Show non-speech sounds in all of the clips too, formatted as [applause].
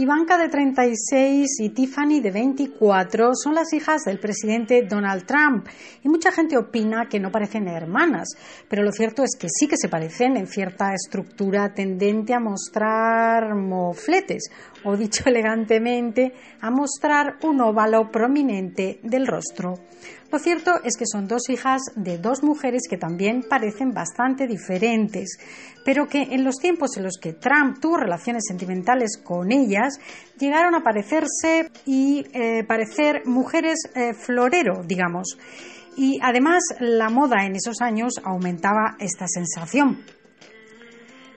Ivanka de 36 y Tiffany de 24 son las hijas del presidente Donald Trump y mucha gente opina que no parecen hermanas, pero lo cierto es que sí que se parecen en cierta estructura tendente a mostrar mofletes o dicho [laughs] elegantemente, a mostrar un óvalo prominente del rostro. Lo cierto es que son dos hijas de dos mujeres que también parecen bastante diferentes, pero que en los tiempos en los que Trump tuvo relaciones sentimentales con ellas, llegaron a parecerse y eh, parecer mujeres eh, florero, digamos. Y además la moda en esos años aumentaba esta sensación.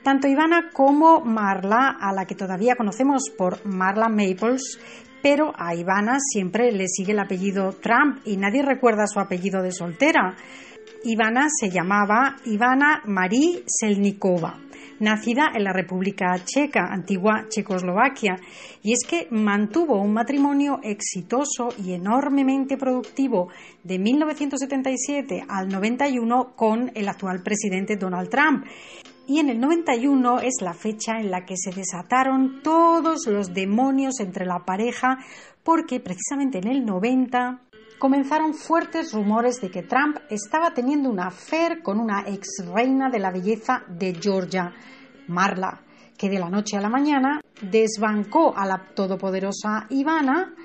Tanto Ivana como Marla, a la que todavía conocemos por Marla Maples, pero a Ivana siempre le sigue el apellido Trump y nadie recuerda su apellido de soltera. Ivana se llamaba Ivana Marie Selnikova, nacida en la República Checa, antigua Checoslovaquia, y es que mantuvo un matrimonio exitoso y enormemente productivo de 1977 al 91 con el actual presidente Donald Trump y en el 91 es la fecha en la que se desataron todos los demonios entre la pareja porque precisamente en el 90 comenzaron fuertes rumores de que Trump estaba teniendo una affair con una ex reina de la belleza de Georgia, Marla, que de la noche a la mañana desbancó a la todopoderosa Ivana,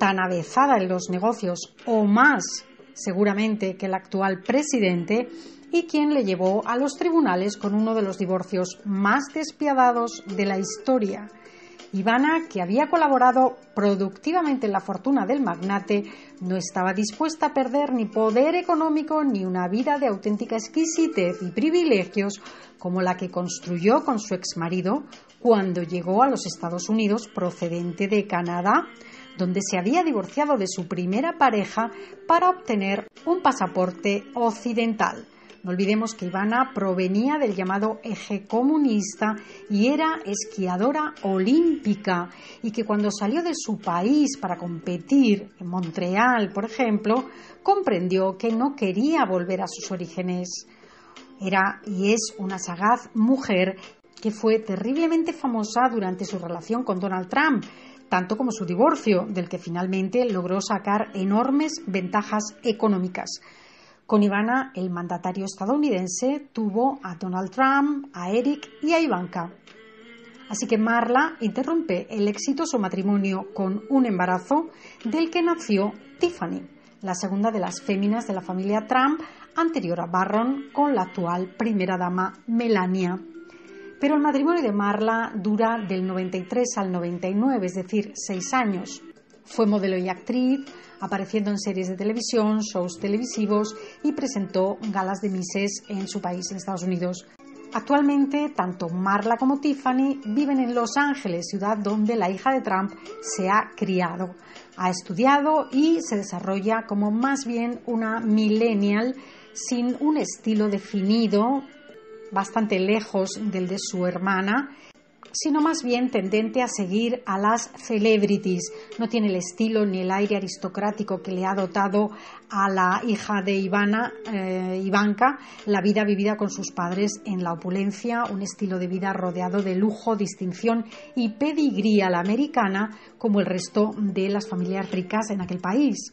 tan avezada en los negocios o más seguramente que el actual presidente, y quien le llevó a los tribunales con uno de los divorcios más despiadados de la historia. Ivana, que había colaborado productivamente en la fortuna del magnate, no estaba dispuesta a perder ni poder económico ni una vida de auténtica exquisitez y privilegios como la que construyó con su exmarido cuando llegó a los Estados Unidos procedente de Canadá, donde se había divorciado de su primera pareja para obtener un pasaporte occidental. No olvidemos que Ivana provenía del llamado eje comunista y era esquiadora olímpica y que cuando salió de su país para competir en Montreal, por ejemplo, comprendió que no quería volver a sus orígenes. Era y es una sagaz mujer que fue terriblemente famosa durante su relación con Donald Trump, tanto como su divorcio, del que finalmente logró sacar enormes ventajas económicas. Con Ivana, el mandatario estadounidense tuvo a Donald Trump, a Eric y a Ivanka. Así que Marla interrumpe el exitoso matrimonio con un embarazo del que nació Tiffany, la segunda de las féminas de la familia Trump, anterior a Barron, con la actual primera dama Melania. Pero el matrimonio de Marla dura del 93 al 99, es decir, seis años. Fue modelo y actriz, apareciendo en series de televisión, shows televisivos y presentó galas de Mises en su país, en Estados Unidos. Actualmente, tanto Marla como Tiffany viven en Los Ángeles, ciudad donde la hija de Trump se ha criado. Ha estudiado y se desarrolla como más bien una millennial sin un estilo definido, bastante lejos del de su hermana sino más bien tendente a seguir a las celebrities. No tiene el estilo ni el aire aristocrático que le ha dotado a la hija de Ivana, eh, Ivanka, la vida vivida con sus padres en la opulencia, un estilo de vida rodeado de lujo, distinción y pedigría a la americana, como el resto de las familias ricas en aquel país.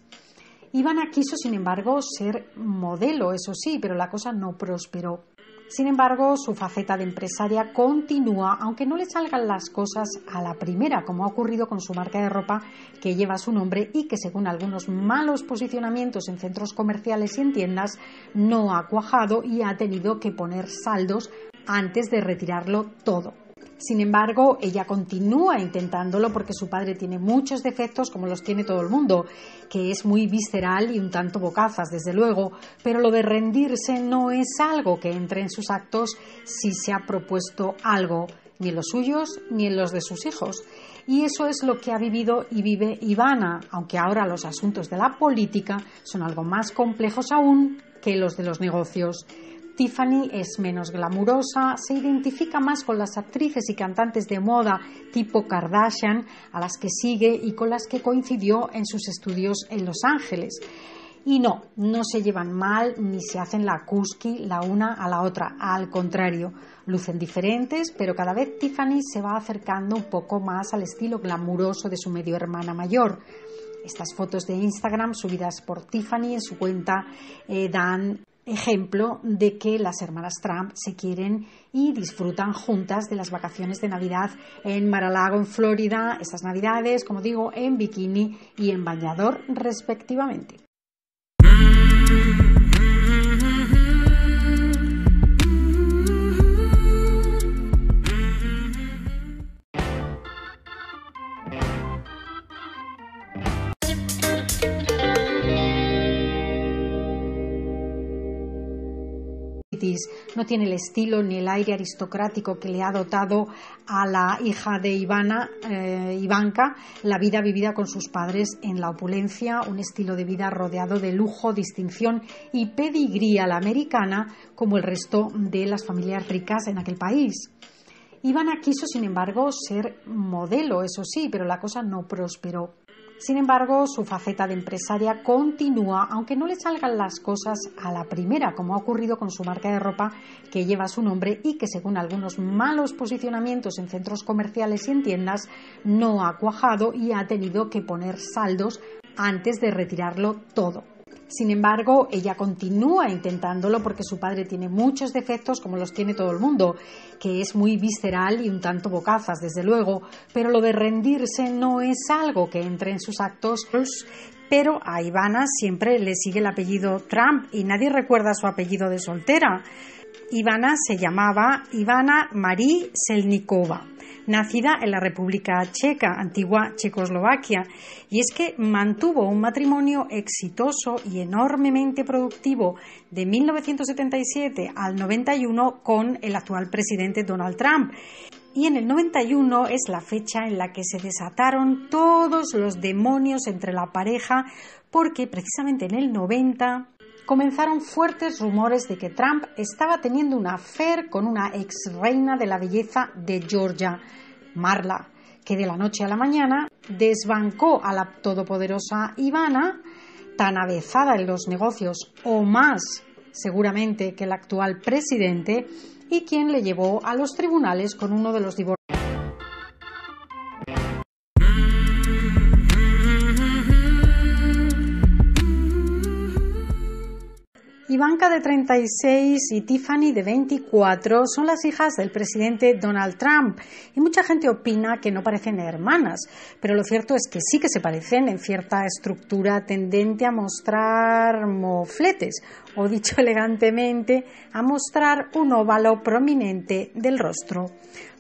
Ivana quiso, sin embargo, ser modelo, eso sí, pero la cosa no prosperó. Sin embargo, su faceta de empresaria continúa, aunque no le salgan las cosas a la primera, como ha ocurrido con su marca de ropa que lleva su nombre y que, según algunos malos posicionamientos en centros comerciales y en tiendas, no ha cuajado y ha tenido que poner saldos antes de retirarlo todo. Sin embargo, ella continúa intentándolo porque su padre tiene muchos defectos, como los tiene todo el mundo, que es muy visceral y un tanto bocazas, desde luego, pero lo de rendirse no es algo que entre en sus actos si se ha propuesto algo, ni en los suyos ni en los de sus hijos. Y eso es lo que ha vivido y vive Ivana, aunque ahora los asuntos de la política son algo más complejos aún que los de los negocios. Tiffany es menos glamurosa, se identifica más con las actrices y cantantes de moda tipo Kardashian, a las que sigue y con las que coincidió en sus estudios en Los Ángeles. Y no, no se llevan mal ni se hacen la cuski la una a la otra. Al contrario, lucen diferentes, pero cada vez Tiffany se va acercando un poco más al estilo glamuroso de su medio hermana mayor. Estas fotos de Instagram subidas por Tiffany en su cuenta eh, dan ejemplo de que las hermanas Trump se quieren y disfrutan juntas de las vacaciones de Navidad en Mar-a-Lago, en Florida, estas Navidades, como digo, en bikini y en bañador respectivamente. tiene el estilo ni el aire aristocrático que le ha dotado a la hija de Ivana, eh, Ivanka, la vida vivida con sus padres en la opulencia, un estilo de vida rodeado de lujo, distinción y pedigría a la americana, como el resto de las familias ricas en aquel país. Ivana quiso, sin embargo, ser modelo, eso sí, pero la cosa no prosperó. Sin embargo, su faceta de empresaria continúa, aunque no le salgan las cosas a la primera, como ha ocurrido con su marca de ropa que lleva su nombre y que, según algunos malos posicionamientos en centros comerciales y en tiendas, no ha cuajado y ha tenido que poner saldos antes de retirarlo todo. Sin embargo, ella continúa intentándolo porque su padre tiene muchos defectos, como los tiene todo el mundo, que es muy visceral y un tanto bocazas, desde luego, pero lo de rendirse no es algo que entre en sus actos. Pero a Ivana siempre le sigue el apellido Trump y nadie recuerda su apellido de soltera. Ivana se llamaba Ivana Marie Selnikova nacida en la República Checa, antigua Checoslovaquia, y es que mantuvo un matrimonio exitoso y enormemente productivo de 1977 al 91 con el actual presidente Donald Trump y en el 91 es la fecha en la que se desataron todos los demonios entre la pareja porque precisamente en el 90 comenzaron fuertes rumores de que Trump estaba teniendo una affair con una ex reina de la belleza de Georgia, Marla, que de la noche a la mañana desbancó a la todopoderosa Ivana, tan avezada en los negocios o más seguramente que el actual presidente, y quien le llevó a los tribunales con uno de los divorcios Ivanka de 36 y Tiffany de 24 son las hijas del presidente Donald Trump y mucha gente opina que no parecen hermanas, pero lo cierto es que sí que se parecen en cierta estructura tendente a mostrar mofletes o dicho [laughs] elegantemente, a mostrar un óvalo prominente del rostro.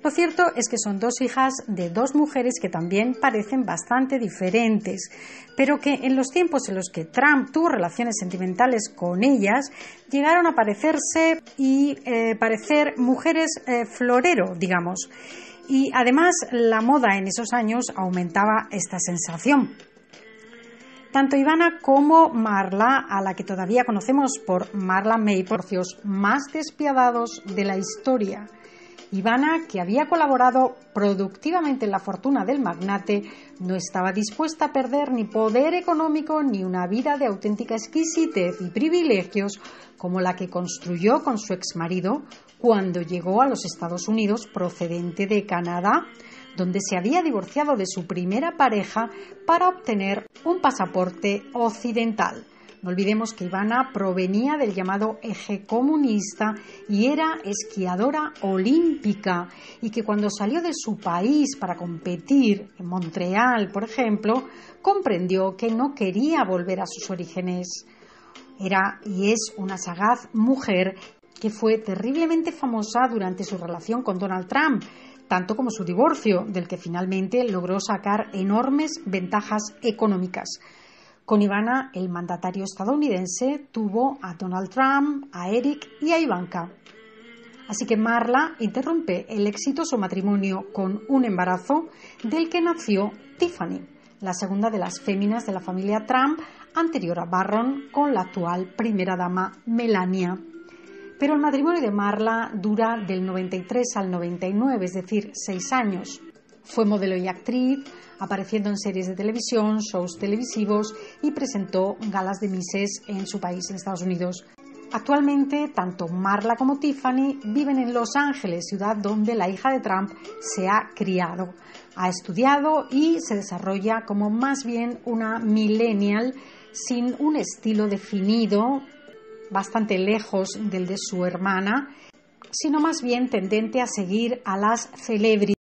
Lo cierto es que son dos hijas de dos mujeres que también parecen bastante diferentes, pero que en los tiempos en los que Trump tuvo relaciones sentimentales con ellas, llegaron a parecerse y eh, parecer mujeres eh, florero, digamos. Y además la moda en esos años aumentaba esta sensación. Tanto Ivana como Marla, a la que todavía conocemos por Marla May, por porcios más despiadados de la historia. Ivana, que había colaborado productivamente en la fortuna del magnate, no estaba dispuesta a perder ni poder económico ni una vida de auténtica exquisitez y privilegios como la que construyó con su ex marido cuando llegó a los Estados Unidos procedente de Canadá, donde se había divorciado de su primera pareja para obtener un pasaporte occidental olvidemos que Ivana provenía del llamado eje comunista y era esquiadora olímpica y que cuando salió de su país para competir en Montreal, por ejemplo, comprendió que no quería volver a sus orígenes. Era y es una sagaz mujer que fue terriblemente famosa durante su relación con Donald Trump, tanto como su divorcio, del que finalmente logró sacar enormes ventajas económicas. Con Ivana, el mandatario estadounidense tuvo a Donald Trump, a Eric y a Ivanka. Así que Marla interrumpe el exitoso matrimonio con un embarazo del que nació Tiffany, la segunda de las féminas de la familia Trump, anterior a Barron, con la actual primera dama Melania. Pero el matrimonio de Marla dura del 93 al 99, es decir, seis años. Fue modelo y actriz, apareciendo en series de televisión, shows televisivos y presentó galas de Mises en su país, en Estados Unidos. Actualmente, tanto Marla como Tiffany viven en Los Ángeles, ciudad donde la hija de Trump se ha criado. Ha estudiado y se desarrolla como más bien una millennial sin un estilo definido, bastante lejos del de su hermana, sino más bien tendente a seguir a las celebridades.